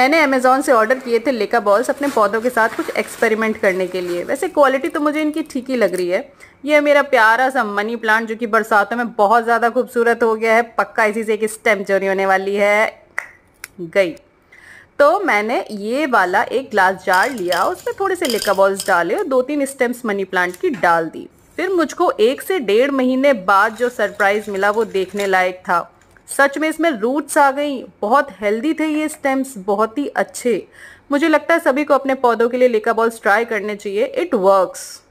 मैंने अमेज़ोन से ऑर्डर किए थे लेका बॉल्स अपने पौधों के साथ कुछ एक्सपेरिमेंट करने के लिए वैसे क्वालिटी तो मुझे इनकी ठीक ही लग रही है ये मेरा प्यारा सा मनी प्लांट जो कि बरसातों में बहुत ज़्यादा खूबसूरत हो गया है पक्का इसी से एक स्टेम चोरी होने वाली है गई तो मैंने ये वाला एक ग्लास जार लिया उसमें थोड़े से लेका बॉल्स डाले और दो तीन स्टेम्स मनी प्लांट की डाल दी फिर मुझको एक से डेढ़ महीने बाद जो सरप्राइज़ मिला वो देखने लायक था सच में इसमें रूट्स आ गई बहुत हेल्दी थे ये स्टेम्स बहुत ही अच्छे मुझे लगता है सभी को अपने पौधों के लिए लेका बॉल्स ट्राई करने चाहिए इट वर्क्स